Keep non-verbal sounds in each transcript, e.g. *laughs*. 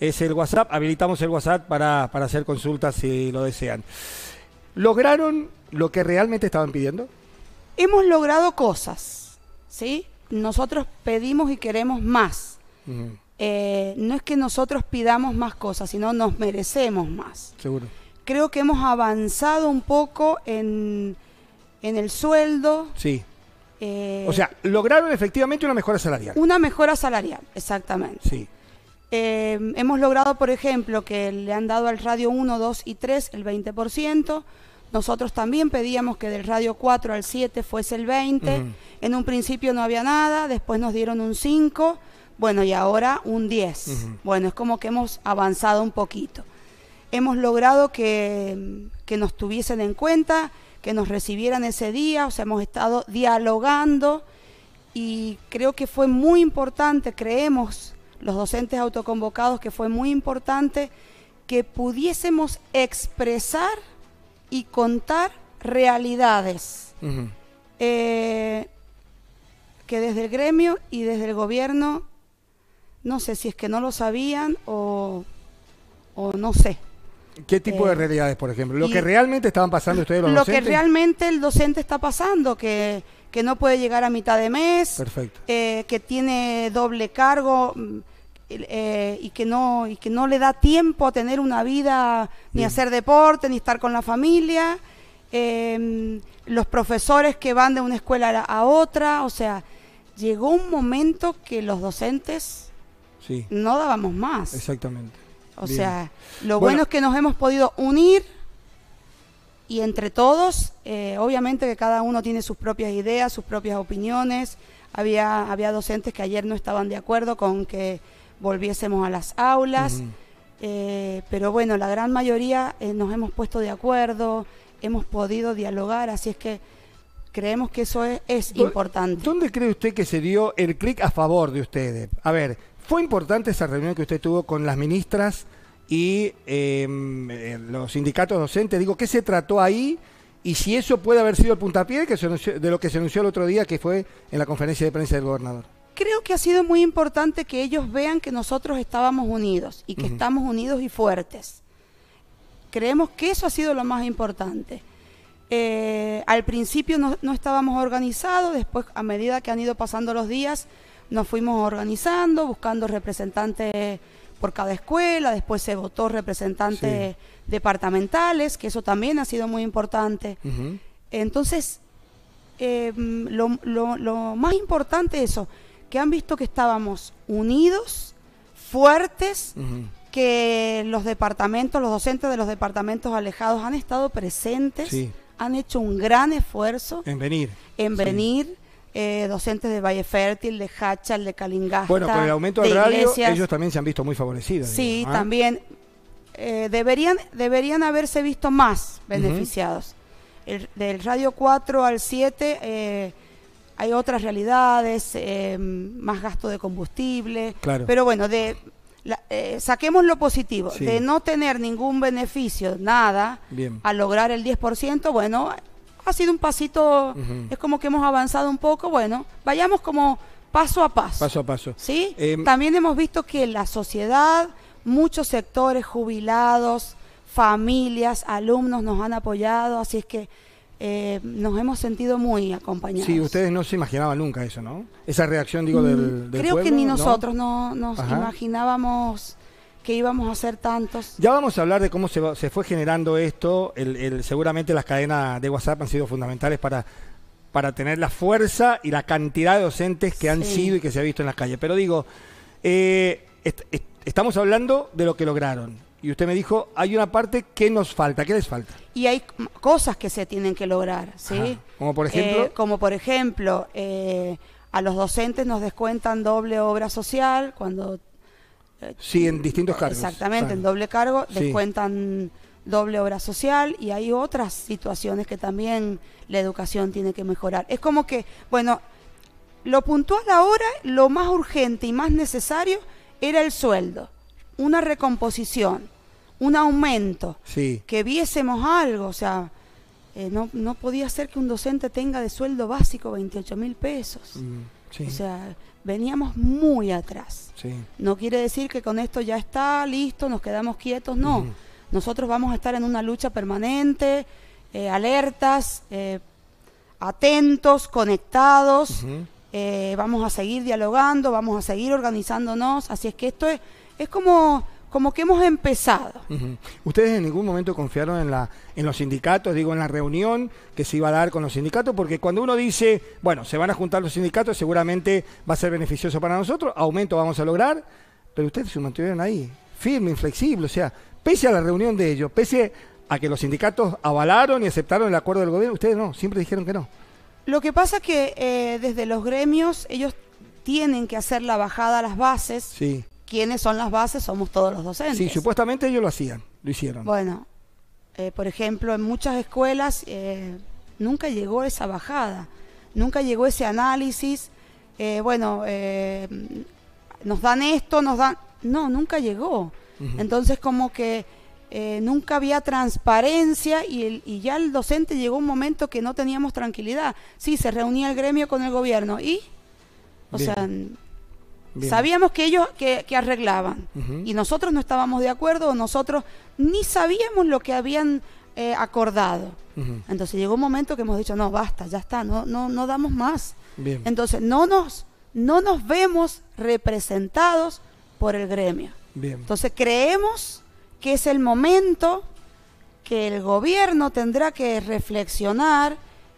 es el WhatsApp. Habilitamos el WhatsApp para, hacer consultas si lo desean. ¿Lograron lo que realmente estaban pidiendo? Hemos logrado cosas, ¿sí? Nosotros pedimos y queremos más. Eh, no es que nosotros pidamos más cosas, sino nos merecemos más. Seguro. Creo que hemos avanzado un poco en, el sueldo. Sí. Eh, o sea, lograron efectivamente una mejora salarial. Una mejora salarial, exactamente. Sí. Em, hemos logrado, por ejemplo, que le han dado al radio 1, 2 y 3 el 20%. Nosotros también pedíamos que del radio 4 al 7 fuese el 20%. En un principio no había nada, después nos dieron un 5%, bueno, y ahora un 10%. Bueno, es como que hemos avanzado un poquito. Hemos logrado que, que nos tuviesen en cuenta, que nos recibieran ese día, o sea, hemos estado dialogando y creo que fue muy importante, creemos los docentes autoconvocados, que fue muy importante que pudiésemos expresar y contar realidades eh, que desde el gremio y desde el gobierno, no sé si es que no lo sabían o, no sé. ¿Qué tipo de eh, realidades, por ejemplo? ¿Lo que realmente estaban pasando ustedes los lo docentes? Lo que realmente el docente está pasando, que, no puede llegar a mitad de mes, eh, que tiene doble cargo mm, eh, y que no y que no le da tiempo a tener una vida ni hacer deporte ni estar con la familia em, los profesores que van de una escuela a otra o sea llegó un momento que los docentes no dábamos más exactamente o sea lo bueno. es que nos hemos podido unir y entre todos eh, obviamente que cada uno tiene sus propias ideas sus propias opiniones había había docentes que ayer no estaban de acuerdo con que volviésemos a las aulas. Eh, pero bueno, la gran mayoría eh, nos hemos puesto de acuerdo, hemos podido dialogar, así es que creemos que eso es, importante. ¿Dónde cree usted que se dio el clic a favor de ustedes? A ver, ¿fue importante esa reunión que usted tuvo con las ministras y em, eh, los sindicatos docentes? Digo, ¿qué se trató ahí? Y si eso puede haber sido el puntapié de lo que se anunció el otro día, que fue en la conferencia de prensa del gobernador creo que ha sido muy importante que ellos vean que nosotros estábamos unidos y que estamos unidos y fuertes. Creemos que eso ha sido lo más importante. Eh, al principio no, estábamos organizados, después a medida que han ido pasando los días nos fuimos organizando, buscando representantes por cada escuela, después se votó representantes departamentales, que eso también ha sido muy importante. Entonces, eh, lo, lo más importante es eso, que han visto que estábamos unidos, fuertes, que los departamentos, los docentes de los departamentos alejados han estado presentes, han hecho un gran esfuerzo. En venir. En venir. Eh, docentes de Valle Fértil, de Hachal, de Calingasta. Bueno, con el aumento de radio, ellos también se han visto muy favorecidos. Sí, ¿ah? también eh, deberían, deberían haberse visto más beneficiados. del radio 4 al 7 hay otras realidades, eh, más gasto de combustible. Pero bueno, de eh, saquemos lo positivo, de no tener ningún beneficio, nada, a lograr el 10%, bueno, ha sido un pasito, es como que hemos avanzado un poco, bueno, vayamos como paso a paso. Paso a paso. ¿Sí? Em, También hemos visto que la sociedad, muchos sectores, jubilados, familias, alumnos nos han apoyado, así es que eh, nos hemos sentido muy acompañados. Sí, ustedes no se imaginaban nunca eso, ¿no? Esa reacción, digo, mm, del, Creo que ni nosotros no, nos imaginábamos que íbamos a ser tantos. Ya vamos a hablar de cómo se, fue generando esto. El, seguramente las cadenas de WhatsApp han sido fundamentales para, para tener la fuerza y la cantidad de docentes que han sido y que se ha visto en las calles. Pero digo, eh, estamos hablando de lo que lograron. Y usted me dijo, hay una parte que nos falta, ¿qué les falta? Y hay cosas que se tienen que lograr, ¿sí? Como por ejemplo. Eh, como por ejemplo, eh, a los docentes nos descuentan doble obra social cuando... Eh, sí, en distintos cargos. Exactamente, en doble cargo descuentan doble obra social y hay otras situaciones que también la educación tiene que mejorar. Es como que, bueno, lo puntual ahora, lo más urgente y más necesario era el sueldo, una recomposición un aumento, que viésemos algo, o sea, eh, no, no, podía ser que un docente tenga de sueldo básico 28 mil pesos. Mm, o sea, veníamos muy atrás. No quiere decir que con esto ya está, listo, nos quedamos quietos, no. Nosotros vamos a estar en una lucha permanente, eh, alertas, eh, atentos, conectados. vamos a seguir dialogando, vamos a seguir organizándonos. Así es que esto es, es como como que hemos empezado. ¿Ustedes en ningún momento confiaron en, los sindicatos, digo, en la reunión que se iba a dar con los sindicatos? Porque cuando uno dice, bueno, se van a juntar los sindicatos, seguramente va a ser beneficioso para nosotros, aumento vamos a lograr, pero ustedes se mantuvieron ahí, firme, inflexible, o sea, pese a la reunión de ellos, pese a que los sindicatos avalaron y aceptaron el acuerdo del gobierno, ustedes no, siempre dijeron que no. Lo que pasa es que eh, desde los gremios ellos tienen que hacer la bajada a las bases. Sí quiénes son las bases somos todos los docentes. Sí, supuestamente ellos lo hacían, lo hicieron. Bueno, eh, por ejemplo, en muchas escuelas eh, nunca llegó esa bajada, nunca llegó ese análisis, eh, bueno, nos dan esto, nos dan... No, nunca llegó. Entonces como que nunca había transparencia y, ya el docente llegó un momento que no teníamos tranquilidad. Sí, se reunía el gremio con el gobierno y... O sea Sabíamos que ellos que, arreglaban y nosotros no estábamos de acuerdo, nosotros ni sabíamos lo que habían eh, acordado. Entonces llegó un momento que hemos dicho, no, basta, ya está, no, no, no damos más. Entonces no nos, no nos vemos representados por el gremio. Entonces creemos que es el momento que el gobierno tendrá que reflexionar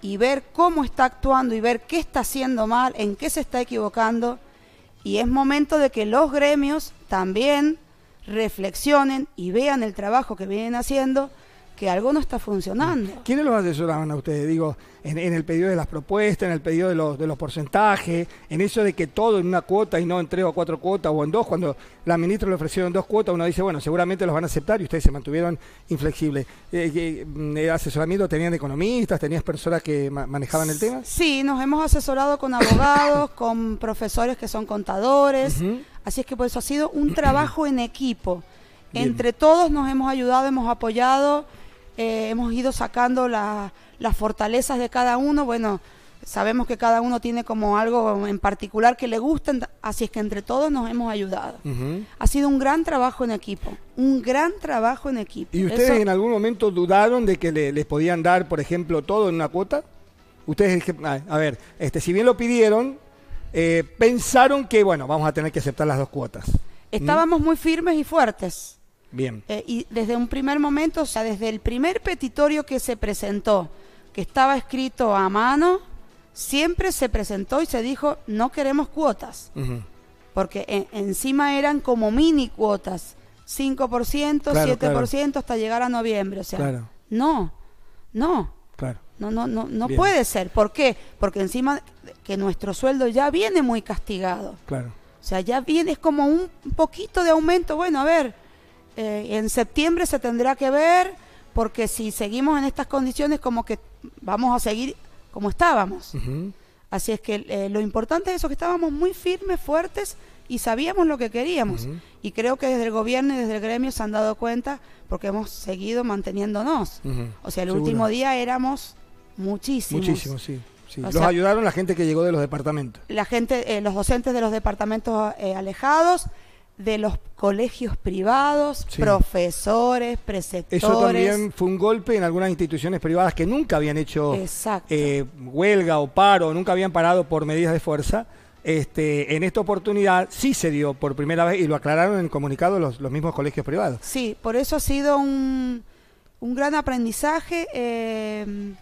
y ver cómo está actuando y ver qué está haciendo mal, en qué se está equivocando y es momento de que los gremios también reflexionen y vean el trabajo que vienen haciendo que algo no está funcionando. ¿Quiénes los asesoraban a ustedes? Digo, en, el pedido de las propuestas, en el pedido de los, porcentajes, en eso de que todo en una cuota y no en tres o cuatro cuotas o en dos, cuando la ministra le ofrecieron dos cuotas, uno dice, bueno, seguramente los van a aceptar y ustedes se mantuvieron inflexibles. Eh, eh, mm, eh asesoramiento tenían economistas, tenías personas que manejaban el tema? Sí, nos hemos asesorado con abogados, con profesores que son contadores, así es que por eso ha sido un trabajo en equipo. Entre todos nos hemos ayudado, hemos apoyado eh, hemos ido sacando las fortalezas de cada uno. Bueno, sabemos que cada uno tiene como algo en particular que le gusta, así es que entre todos nos hemos ayudado. Ha sido un gran trabajo en equipo, un gran trabajo en equipo. ¿Y ustedes en algún momento dudaron de que les podían dar, por ejemplo, todo en una cuota? Ustedes, a ver, este, si bien lo pidieron, eh, pensaron que, bueno, vamos a tener que aceptar las dos cuotas. ¿Mm? Estábamos muy firmes y fuertes. Bien. Eh, y desde un primer momento, o sea, desde el primer petitorio que se presentó, que estaba escrito a mano, siempre se presentó y se dijo, no queremos cuotas, porque encima eran como mini cuotas, 5%, 7% hasta llegar a noviembre, o sea, no, no. No, no, no, no puede ser. ¿Por qué? Porque encima que nuestro sueldo ya viene muy castigado. Claro. O sea, ya viene, es como un poquito de aumento. Bueno, a ver, eh, en septiembre se tendrá que ver, porque si seguimos en estas condiciones, como que vamos a seguir como estábamos. Así es que eh, lo importante es eso, que estábamos muy firmes, fuertes y sabíamos lo que queríamos. Y creo que desde el gobierno y desde el gremio se han dado cuenta porque hemos seguido manteniéndonos. O sea, el último día éramos muchísimos. Muchísimos, sí. Los ayudaron la gente que llegó de los departamentos. La gente, eh, los docentes de los departamentos alejados, de los colegios privados, profesores, preceptores. Eso también fue un golpe en algunas instituciones privadas que nunca habían hecho eh, huelga o paro, nunca habían parado por medidas de fuerza. Este, en esta oportunidad sí se dio por primera vez y lo aclararon en el comunicado los, mismos colegios privados. Sí, por eso ha sido un, un gran aprendizaje eh,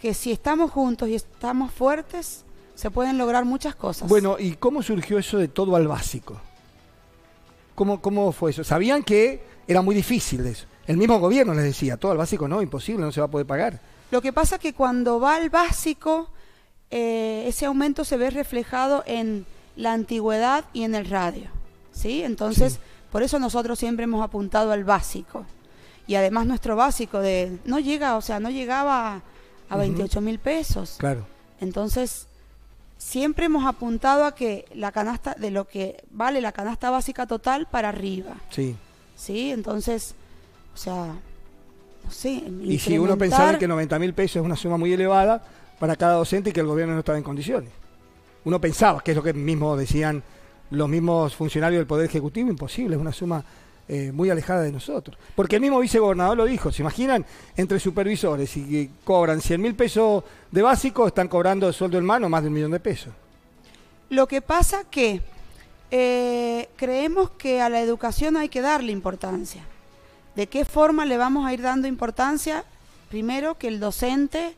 que si estamos juntos y estamos fuertes, se pueden lograr muchas cosas. Bueno, ¿y cómo surgió eso de todo al básico? ¿Cómo, ¿Cómo fue eso? Sabían que era muy difícil eso. El mismo gobierno les decía, todo al básico no, imposible, no se va a poder pagar. Lo que pasa es que cuando va al básico, eh, ese aumento se ve reflejado en la antigüedad y en el radio. ¿sí? Entonces, por eso nosotros siempre hemos apuntado al básico. Y además nuestro básico de no llega, o sea, no llegaba a 28 mil pesos. Claro. Entonces, siempre hemos apuntado a que la canasta, de lo que vale la canasta básica total para arriba. Sí. Sí, entonces, o sea, no sé. Y si uno pensaba que 90 mil pesos es una suma muy elevada para cada docente y que el gobierno no estaba en condiciones. Uno pensaba, que es lo que mismo decían los mismos funcionarios del Poder Ejecutivo, imposible, es una suma eh, muy alejada de nosotros. Porque el mismo vicegobernador lo dijo, ¿se imaginan? Entre supervisores, si cobran 100 mil pesos de básico, están cobrando de sueldo en mano más de un millón de pesos. Lo que pasa que eh, creemos que a la educación hay que darle importancia. ¿De qué forma le vamos a ir dando importancia? Primero que el docente,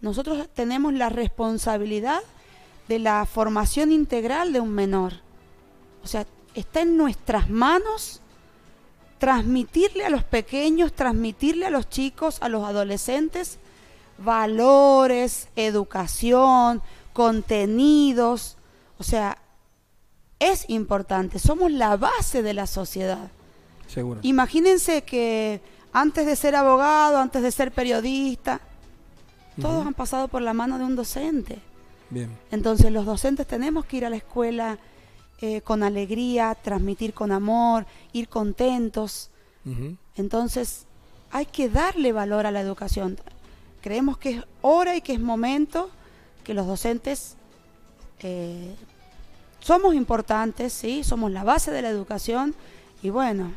nosotros tenemos la responsabilidad de la formación integral de un menor. O sea, está en nuestras manos transmitirle a los pequeños, transmitirle a los chicos, a los adolescentes, valores, educación, contenidos. O sea, es importante, somos la base de la sociedad. Seguro. Imagínense que antes de ser abogado, antes de ser periodista, todos han pasado por la mano de un docente. Bien. Entonces los docentes tenemos que ir a la escuela eh, con alegría, transmitir con amor, ir contentos. Entonces, hay que darle valor a la educación. Creemos que es hora y que es momento que los docentes eh, somos importantes, sí, somos la base de la educación y bueno,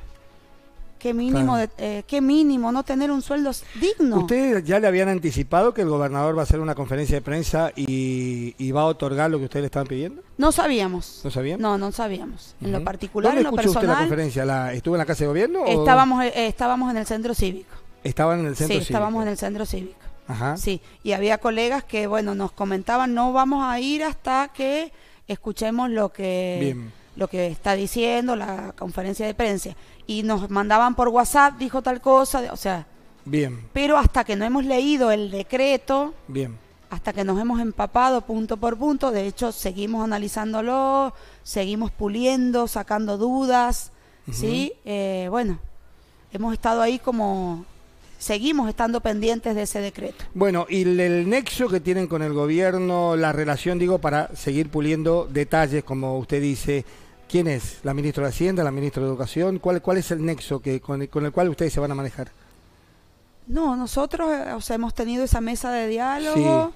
qué mínimo, eh, qué mínimo no tener un sueldo digno. Ustedes ya le habían anticipado que el gobernador va a hacer una conferencia de prensa y, va a otorgar lo que ustedes le estaban pidiendo. No sabíamos. ¿No sabíamos? No, no sabíamos. En lo particular, en lo personal. Usted la conferencia? ¿Estuvo en la casa de gobierno? Estábamos, eh, estábamos en el centro cívico. Estaban en el centro cívico. Sí, estábamos en el centro cívico. Ajá. Sí, y había colegas que, bueno, nos comentaban, no vamos a ir hasta que escuchemos lo que. Bien lo que está diciendo, la conferencia de prensa, y nos mandaban por WhatsApp, dijo tal cosa, o sea... Bien. Pero hasta que no hemos leído el decreto, Bien. hasta que nos hemos empapado punto por punto, de hecho seguimos analizándolo, seguimos puliendo, sacando dudas, ¿sí? Eh, bueno, hemos estado ahí como seguimos estando pendientes de ese decreto. Bueno, y el, nexo que tienen con el gobierno, la relación, digo, para seguir puliendo detalles, como usted dice, ¿Quién es? ¿La ministra de Hacienda? ¿La ministra de Educación? ¿Cuál, cuál es el nexo que, con el, cual ustedes se van a manejar? No, nosotros eh, o sea, hemos tenido esa mesa de diálogo,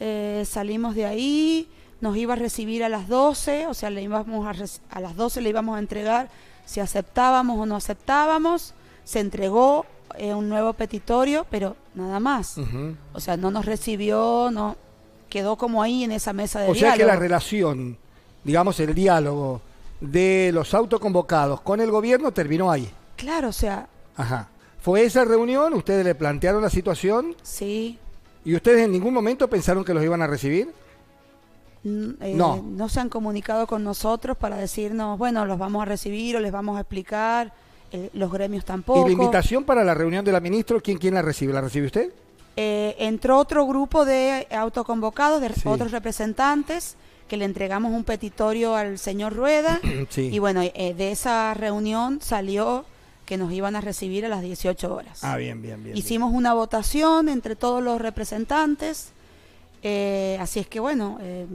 eh, salimos de ahí, nos iba a recibir a las 12, o sea, le íbamos a, a las 12 le íbamos a entregar si aceptábamos o no aceptábamos, se entregó eh, un nuevo petitorio, pero nada más. O sea, no nos recibió, no quedó como ahí en esa mesa de diálogo. O sea que la relación, digamos, el diálogo de los autoconvocados con el gobierno terminó ahí. Claro, o sea. Ajá. Fue esa reunión, ustedes le plantearon la situación. Sí. ¿Y ustedes en ningún momento pensaron que los iban a recibir? Mm, eh, no. No se han comunicado con nosotros para decirnos, bueno, los vamos a recibir o les vamos a explicar. Eh, los gremios tampoco. ¿Y la invitación para la reunión de la ministra, quién, quién la recibe? ¿La recibe usted? Eh, entró otro grupo de autoconvocados, de otros representantes que le entregamos un petitorio al señor Rueda. *clears throat* Y bueno, eh, de esa reunión salió que nos iban a recibir a las 18 horas. Ah, bien, bien, bien. Hicimos una votación entre todos los representantes. Eh, así es que bueno, eh,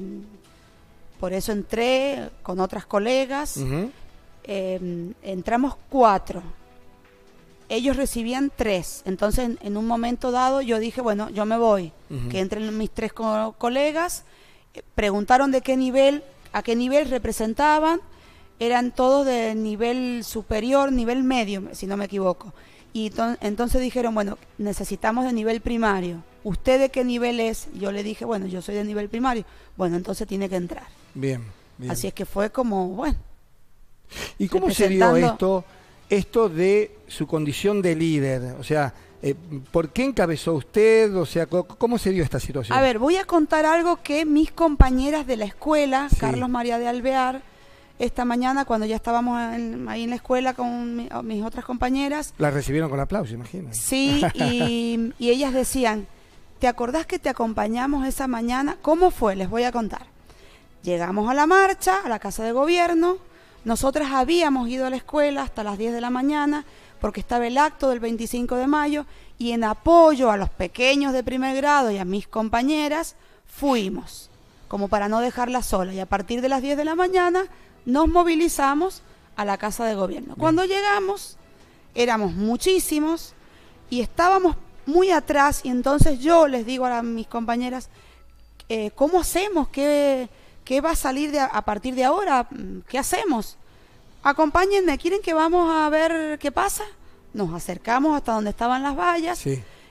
por eso entré con otras colegas. entramos cuatro. Ellos recibían tres. Entonces, en, un momento dado, yo dije, bueno, yo me voy. Que entren mis tres colegas preguntaron de qué nivel, a qué nivel representaban, eran todos de nivel superior, nivel medio, si no me equivoco. Y entonces dijeron, bueno, necesitamos de nivel primario. ¿Usted de qué nivel es? Yo le dije, bueno, yo soy de nivel primario. Bueno, entonces tiene que entrar. Bien. bien. Así es que fue como, bueno. ¿Y cómo se dio esto, esto de su condición de líder? O sea, eh, ¿Por qué encabezó usted? O sea, ¿cómo se dio esta situación? A ver, voy a contar algo que mis compañeras de la escuela, Carlos María de Alvear, esta mañana cuando ya estábamos ahí en la escuela con oh, mis otras compañeras. Las recibieron con aplauso, imagino. Sí, y, *laughs* y ellas decían, ¿te acordás que te acompañamos esa mañana? ¿Cómo fue? Les voy a contar. Llegamos a la marcha, a la casa de gobierno. Nosotras habíamos ido a la escuela hasta las 10 de la mañana porque estaba el acto del 25 de mayo y en apoyo a los pequeños de primer grado y a mis compañeras, fuimos, como para no dejarla sola. Y a partir de las 10 de la mañana nos movilizamos a la Casa de Gobierno. Cuando llegamos, éramos muchísimos y estábamos muy atrás y entonces yo les digo a mis compañeras, eh, ¿cómo hacemos? ¿Qué, ¿Qué, va a salir de a partir de ahora? Mm, ¿Qué hacemos? acompáñenme, ¿quieren que vamos a ver qué pasa? Nos acercamos hasta donde estaban las vallas.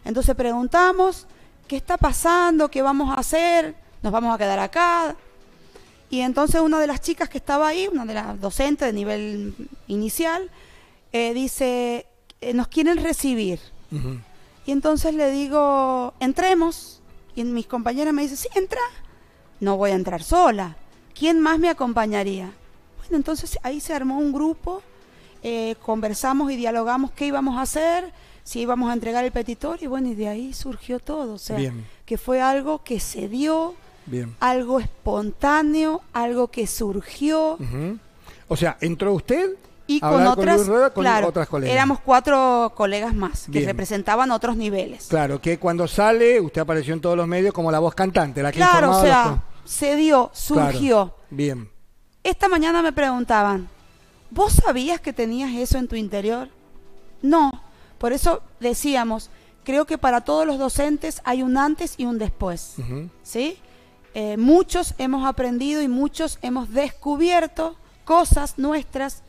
Entonces preguntamos, ¿qué está pasando? ¿Qué vamos a hacer? ¿Nos vamos a quedar acá? Y entonces una de las chicas que estaba ahí, una de las docentes de nivel inicial, eh, dice, eh, nos quieren recibir. Y entonces le digo, entremos. Y mis compañeras me dicen, sí, entra. No voy a entrar sola. ¿Quién más me acompañaría? Bueno, entonces ahí se armó un grupo, eh, conversamos y dialogamos qué íbamos a hacer, si íbamos a entregar el petitorio, y bueno, y de ahí surgió todo, o sea, que fue algo que se dio, algo espontáneo, algo que surgió. O sea, entró usted y con otras, otras colegas. Éramos cuatro colegas más que representaban otros niveles. Claro, que cuando sale, usted apareció en todos los medios como la voz cantante, la que Claro, o sea, se dio, surgió. Bien. Esta mañana me preguntaban, ¿vos sabías que tenías eso en tu interior? No, por eso decíamos, creo que para todos los docentes hay un antes y un después, ¿sí? Eh, muchos hemos aprendido y muchos hemos descubierto cosas nuestras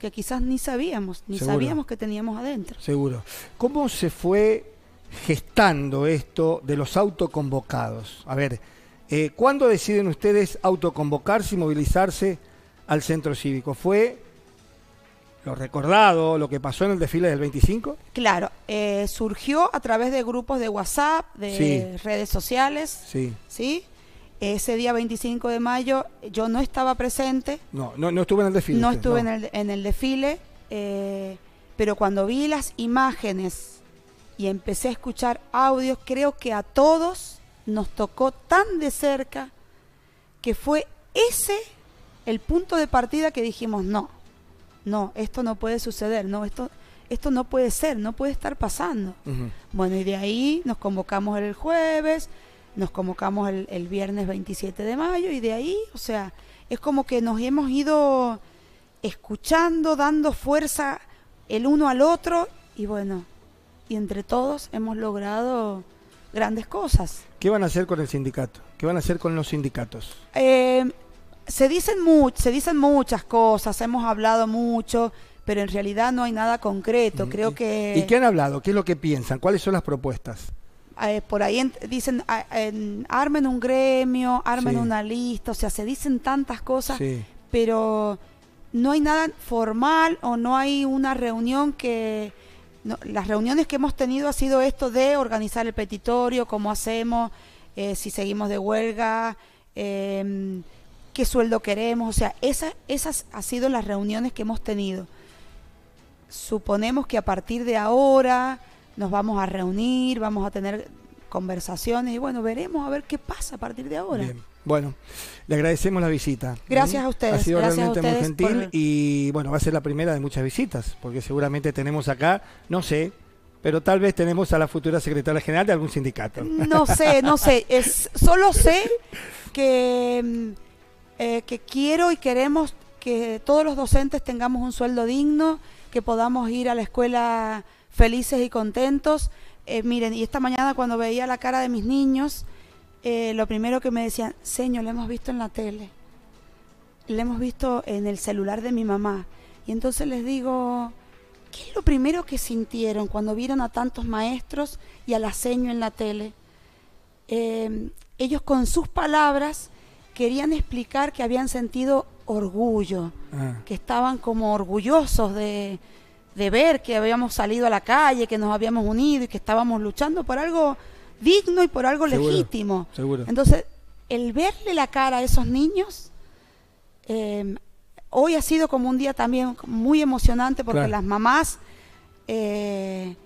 que quizás ni sabíamos, ni sabíamos que teníamos adentro. Seguro. ¿Cómo se fue gestando esto de los autoconvocados? A ver, eh, ¿Cuándo deciden ustedes autoconvocarse y movilizarse al centro cívico? ¿Fue lo recordado, lo que pasó en el desfile del 25? Claro, eh, surgió a través de grupos de WhatsApp, de redes sociales. Sí. ¿Sí? Ese día 25 de mayo yo no estaba presente. No, no, estuve en el desfile. No estuve En, el, en el desfile, eh, pero cuando vi las imágenes y empecé a escuchar audios, creo que a todos nos tocó tan de cerca que fue ese el punto de partida que dijimos, no, no, esto no puede suceder, no, esto, esto no puede ser, no puede estar pasando. Bueno, y de ahí nos convocamos el jueves, nos convocamos el, viernes 27 de mayo y de ahí, o sea, es como que nos hemos ido escuchando, dando fuerza el uno al otro y bueno, y entre todos hemos logrado grandes cosas. ¿Qué van a hacer con el sindicato? ¿Qué van a hacer con los sindicatos? Eh, se, dicen se dicen muchas cosas, hemos hablado mucho, pero en realidad no hay nada concreto. Mm, creo ¿Y, que... ¿Y qué han hablado? ¿Qué es lo que piensan? ¿Cuáles son las propuestas? Eh, por ahí dicen armen un gremio, armen una lista, o sea, se dicen tantas cosas, pero no hay nada formal o no hay una reunión que las reuniones que hemos tenido ha sido esto de organizar el petitorio, cómo hacemos, eh, si seguimos de huelga, em, qué sueldo queremos, o sea, esas han sido las reuniones que hemos tenido. Suponemos que a partir de ahora nos vamos a reunir, vamos a tener conversaciones y bueno, veremos a ver qué pasa a partir de ahora. Bueno, le agradecemos la visita. ¿eh? Gracias a ustedes. Ha sido realmente muy gentil y bueno, va a ser la primera de muchas visitas, porque seguramente tenemos acá, no sé, pero tal vez tenemos a la futura secretaria general de algún sindicato. No *laughs* sé, no sé, solo sé mm, eh, que quiero y queremos que todos los docentes tengamos un sueldo digno, que podamos ir a la escuela felices y contentos eh, miren, y esta mañana cuando veía la cara de mis niños, eh, lo primero que me decían, Señor, lo hemos visto en la tele, le hemos visto en el celular de mi mamá. Y entonces les digo, ¿qué es lo primero que sintieron cuando vieron a tantos maestros y a la seño en la tele? Em, ellos con sus palabras querían explicar que habían sentido orgullo, ah. que estaban como orgullosos de, de ver que habíamos salido a la calle, que nos habíamos unido y que estábamos luchando por algo digno y por algo legítimo. Entonces, el verle la cara a esos niños, eh, hoy ha sido como un día también muy emocionante porque las mamás, eh,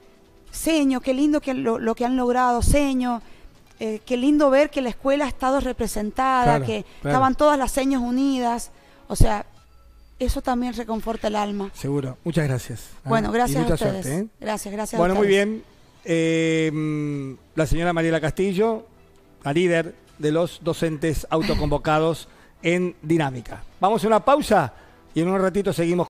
seño, qué lindo que lo, que han logrado, seño. Eh, qué lindo ver que la escuela ha estado representada, que estaban todas las señas unidas. O sea, eso también reconforta el alma. Seguro. Muchas gracias. ¿ah? Bueno, gracias a ustedes. ¿eh? Gracias, gracias. Bueno, muy bien. Eh, la señora Mariela Castillo, la líder de los docentes autoconvocados en Dinámica. Vamos a una pausa y en un ratito seguimos.